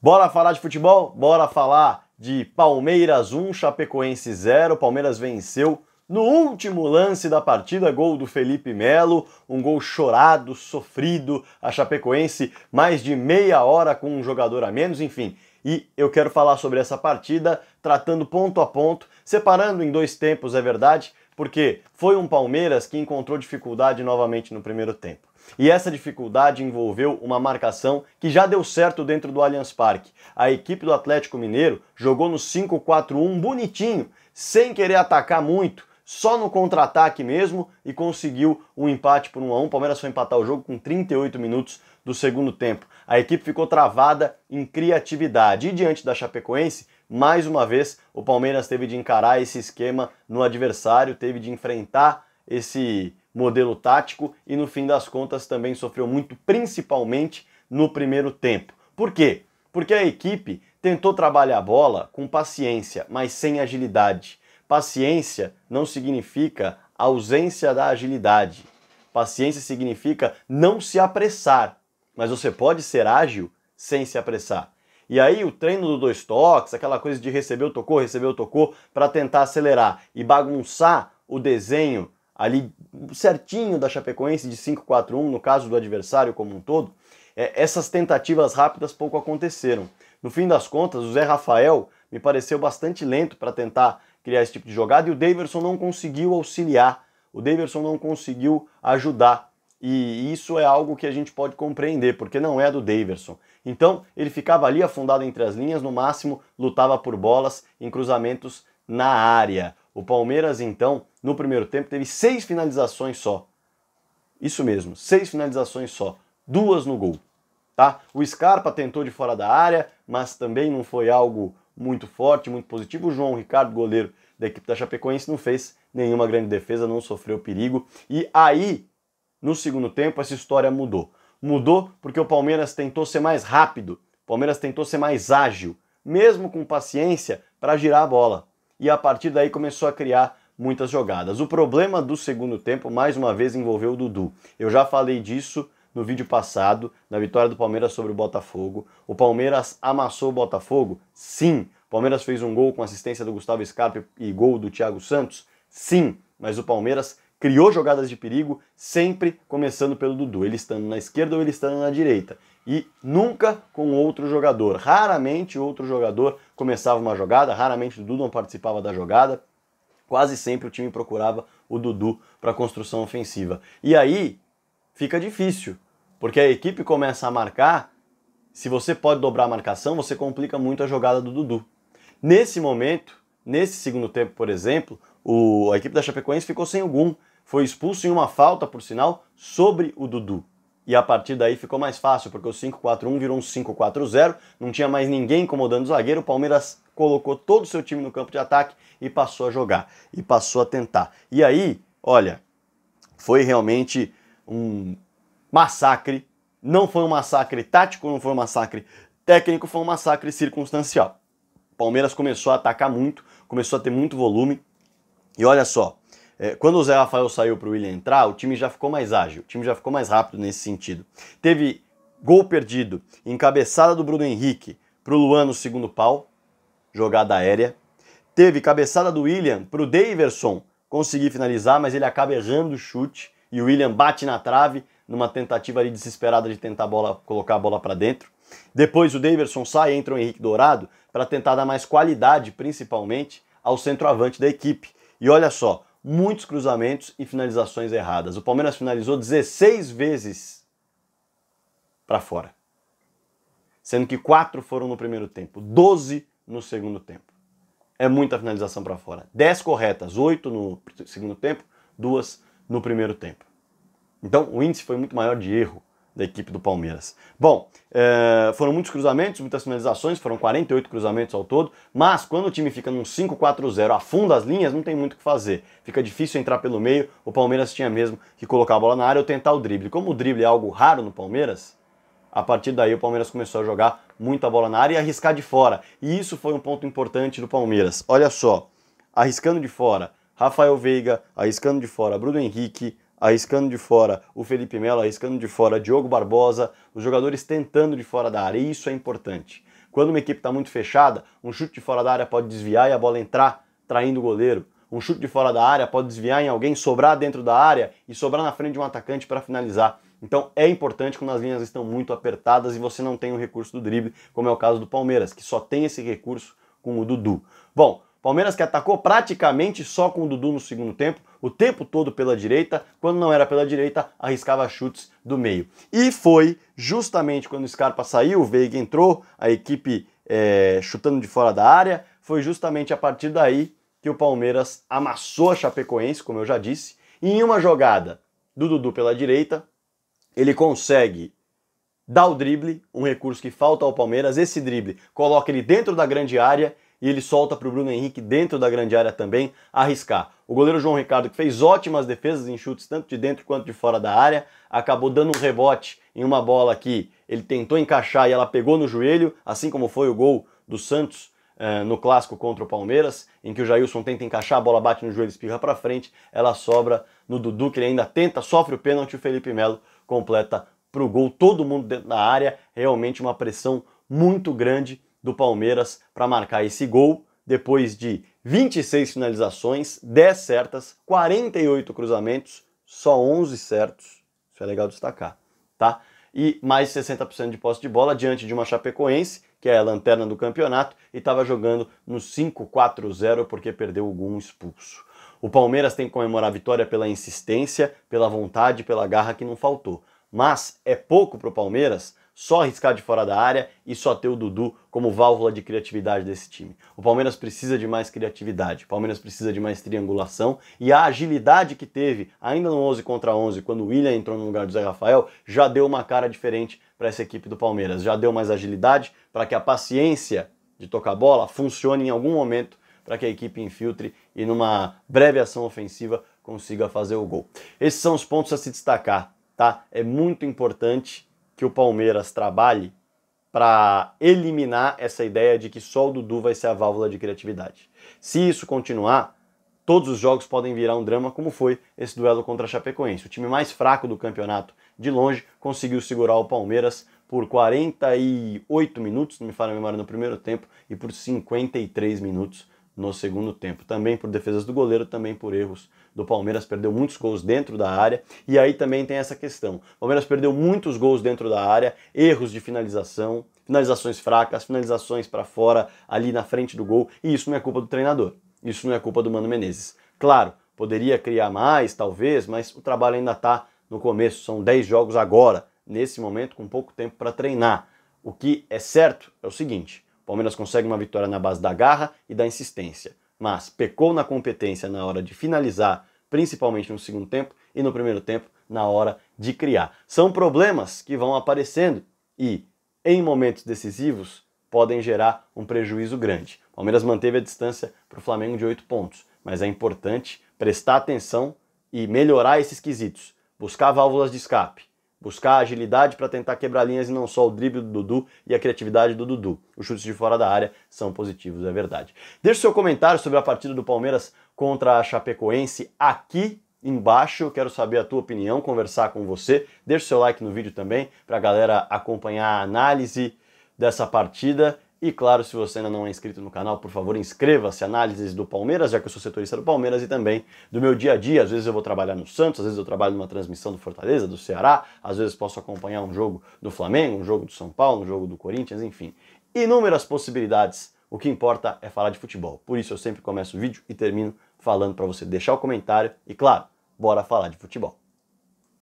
Bora falar de futebol? Bora falar de Palmeiras 1, Chapecoense 0. Palmeiras venceu no último lance da partida, gol do Felipe Melo, um gol chorado, sofrido. A Chapecoense mais de meia hora com um jogador a menos, enfim. E eu quero falar sobre essa partida, tratando ponto a ponto, separando em dois tempos, é verdade, porque foi um Palmeiras que encontrou dificuldade novamente no primeiro tempo. E essa dificuldade envolveu uma marcação que já deu certo dentro do Allianz Parque. A equipe do Atlético Mineiro jogou no 5-4-1 bonitinho, sem querer atacar muito, só no contra-ataque mesmo e conseguiu um empate por 1 a 1. O Palmeiras foi empatar o jogo com 38 minutos do segundo tempo. A equipe ficou travada em criatividade e diante da Chapecoense mais uma vez, o Palmeiras teve de encarar esse esquema no adversário, teve de enfrentar esse modelo tático e no fim das contas também sofreu muito, principalmente no primeiro tempo. Por quê? Porque a equipe tentou trabalhar a bola com paciência, mas sem agilidade. Paciência não significa ausência da agilidade. Paciência significa não se apressar, mas você pode ser ágil sem se apressar. E aí o treino do dois toques, aquela coisa de o tocou, o tocou, para tentar acelerar e bagunçar o desenho ali certinho da Chapecoense de 5-4-1, no caso do adversário como um todo, é, essas tentativas rápidas pouco aconteceram. No fim das contas, o Zé Rafael me pareceu bastante lento para tentar criar esse tipo de jogada e o Daverson não conseguiu auxiliar, o Daverson não conseguiu ajudar e isso é algo que a gente pode compreender, porque não é do Daverson. Então, ele ficava ali afundado entre as linhas, no máximo lutava por bolas em cruzamentos na área. O Palmeiras, então, no primeiro tempo, teve seis finalizações só. Isso mesmo, seis finalizações só, duas no gol. Tá? O Scarpa tentou de fora da área, mas também não foi algo muito forte, muito positivo. O João Ricardo, goleiro da equipe da Chapecoense, não fez nenhuma grande defesa, não sofreu perigo. E aí no segundo tempo, essa história mudou. Mudou porque o Palmeiras tentou ser mais rápido, o Palmeiras tentou ser mais ágil, mesmo com paciência, para girar a bola. E a partir daí começou a criar muitas jogadas. O problema do segundo tempo, mais uma vez, envolveu o Dudu. Eu já falei disso no vídeo passado, na vitória do Palmeiras sobre o Botafogo. O Palmeiras amassou o Botafogo? Sim. O Palmeiras fez um gol com assistência do Gustavo Scarpa e gol do Thiago Santos? Sim. Mas o Palmeiras criou jogadas de perigo, sempre começando pelo Dudu, ele estando na esquerda ou ele estando na direita. E nunca com outro jogador. Raramente outro jogador começava uma jogada, raramente o Dudu não participava da jogada. Quase sempre o time procurava o Dudu para construção ofensiva. E aí fica difícil, porque a equipe começa a marcar. Se você pode dobrar a marcação, você complica muito a jogada do Dudu. Nesse momento, nesse segundo tempo, por exemplo, o, a equipe da Chapecoense ficou sem o Gum. Foi expulso em uma falta, por sinal, sobre o Dudu. E a partir daí ficou mais fácil, porque o 5-4-1 virou um 5-4-0, não tinha mais ninguém incomodando o zagueiro, o Palmeiras colocou todo o seu time no campo de ataque e passou a jogar, e passou a tentar. E aí, olha, foi realmente um massacre. Não foi um massacre tático, não foi um massacre técnico, foi um massacre circunstancial. O Palmeiras começou a atacar muito, começou a ter muito volume. E olha só, é, quando o Zé Rafael saiu para o William entrar, o time já ficou mais ágil, o time já ficou mais rápido nesse sentido. Teve gol perdido, encabeçada do Bruno Henrique para o Luan no segundo pau, jogada aérea. Teve cabeçada do William para o Daverson conseguir finalizar, mas ele acaba errando o chute e o William bate na trave numa tentativa ali desesperada de tentar bola, colocar a bola para dentro. Depois o Daverson sai, entra o Henrique Dourado para tentar dar mais qualidade, principalmente, ao centroavante da equipe. E olha só, muitos cruzamentos e finalizações erradas. O Palmeiras finalizou 16 vezes para fora, sendo que quatro foram no primeiro tempo, 12 no segundo tempo. É muita finalização para fora. 10 corretas, 8 no segundo tempo, duas no primeiro tempo. Então o índice foi muito maior de erro da equipe do Palmeiras. Bom, é, foram muitos cruzamentos, muitas finalizações, foram 48 cruzamentos ao todo, mas quando o time fica num 5-4-0, afunda as linhas, não tem muito o que fazer. Fica difícil entrar pelo meio, o Palmeiras tinha mesmo que colocar a bola na área ou tentar o drible. Como o drible é algo raro no Palmeiras, a partir daí o Palmeiras começou a jogar muita bola na área e arriscar de fora. E isso foi um ponto importante do Palmeiras. Olha só, arriscando de fora, Rafael Veiga, arriscando de fora, Bruno Henrique, arriscando de fora o Felipe Melo, arriscando de fora Diogo Barbosa, os jogadores tentando de fora da área, e isso é importante. Quando uma equipe está muito fechada, um chute de fora da área pode desviar e a bola entrar, traindo o goleiro. Um chute de fora da área pode desviar em alguém, sobrar dentro da área e sobrar na frente de um atacante para finalizar. Então é importante quando as linhas estão muito apertadas e você não tem o recurso do drible, como é o caso do Palmeiras, que só tem esse recurso com o Dudu. Bom, Palmeiras que atacou praticamente só com o Dudu no segundo tempo, o tempo todo pela direita, quando não era pela direita, arriscava chutes do meio. E foi justamente quando o Scarpa saiu, o Veiga entrou, a equipe é, chutando de fora da área, foi justamente a partir daí que o Palmeiras amassou a Chapecoense, como eu já disse, e em uma jogada do Dudu pela direita, ele consegue dar o drible, um recurso que falta ao Palmeiras, esse drible coloca ele dentro da grande área e ele solta para o Bruno Henrique dentro da grande área também arriscar. O goleiro João Ricardo, que fez ótimas defesas em chutes tanto de dentro quanto de fora da área, acabou dando um rebote em uma bola que ele tentou encaixar e ela pegou no joelho, assim como foi o gol do Santos eh, no clássico contra o Palmeiras, em que o Jailson tenta encaixar, a bola bate no joelho, espirra para frente, ela sobra no Dudu, que ele ainda tenta, sofre o pênalti, o Felipe Melo completa para o gol, todo mundo dentro da área, realmente uma pressão muito grande do Palmeiras para marcar esse gol depois de 26 finalizações, 10 certas, 48 cruzamentos, só 11 certos. Isso é legal destacar, tá? E mais 60% de posse de bola diante de uma Chapecoense, que é a lanterna do campeonato, e estava jogando no 5-4-0 porque perdeu algum expulso. O Palmeiras tem que comemorar a vitória pela insistência, pela vontade, pela garra que não faltou. Mas é pouco para o Palmeiras só arriscar de fora da área e só ter o Dudu como válvula de criatividade desse time. O Palmeiras precisa de mais criatividade, o Palmeiras precisa de mais triangulação e a agilidade que teve ainda no 11 contra 11, quando o William entrou no lugar do Zé Rafael, já deu uma cara diferente para essa equipe do Palmeiras. Já deu mais agilidade para que a paciência de tocar bola funcione em algum momento para que a equipe infiltre e numa breve ação ofensiva consiga fazer o gol. Esses são os pontos a se destacar, tá? É muito importante que o Palmeiras trabalhe para eliminar essa ideia de que só o Dudu vai ser a válvula de criatividade. Se isso continuar, todos os jogos podem virar um drama, como foi esse duelo contra a Chapecoense. O time mais fraco do campeonato, de longe, conseguiu segurar o Palmeiras por 48 minutos, não me falha a memória, no primeiro tempo, e por 53 minutos no segundo tempo. Também por defesas do goleiro, também por erros do Palmeiras. Perdeu muitos gols dentro da área. E aí também tem essa questão. O Palmeiras perdeu muitos gols dentro da área, erros de finalização, finalizações fracas, finalizações para fora, ali na frente do gol. E isso não é culpa do treinador. Isso não é culpa do Mano Menezes. Claro, poderia criar mais, talvez, mas o trabalho ainda está no começo. São 10 jogos agora, nesse momento, com pouco tempo para treinar. O que é certo é o seguinte: Palmeiras consegue uma vitória na base da garra e da insistência, mas pecou na competência na hora de finalizar, principalmente no segundo tempo e no primeiro tempo na hora de criar. São problemas que vão aparecendo e, em momentos decisivos, podem gerar um prejuízo grande. Palmeiras manteve a distância para o Flamengo de 8 pontos, mas é importante prestar atenção e melhorar esses quesitos, buscar válvulas de escape, buscar agilidade para tentar quebrar linhas e não só o drible do Dudu e a criatividade do Dudu. Os chutes de fora da área são positivos, é verdade. Deixe seu comentário sobre a partida do Palmeiras contra a Chapecoense aqui embaixo, quero saber a tua opinião, conversar com você. Deixe seu like no vídeo também para a galera acompanhar a análise dessa partida e claro, se você ainda não é inscrito no canal, por favor, inscreva-se. Análises do Palmeiras, já que eu sou setorista do Palmeiras e também do meu dia a dia. Às vezes eu vou trabalhar no Santos, às vezes eu trabalho numa transmissão do Fortaleza, do Ceará, às vezes posso acompanhar um jogo do Flamengo, um jogo do São Paulo, um jogo do Corinthians, enfim. Inúmeras possibilidades. O que importa é falar de futebol. Por isso eu sempre começo o vídeo e termino falando para você deixar o comentário e, claro, bora falar de futebol.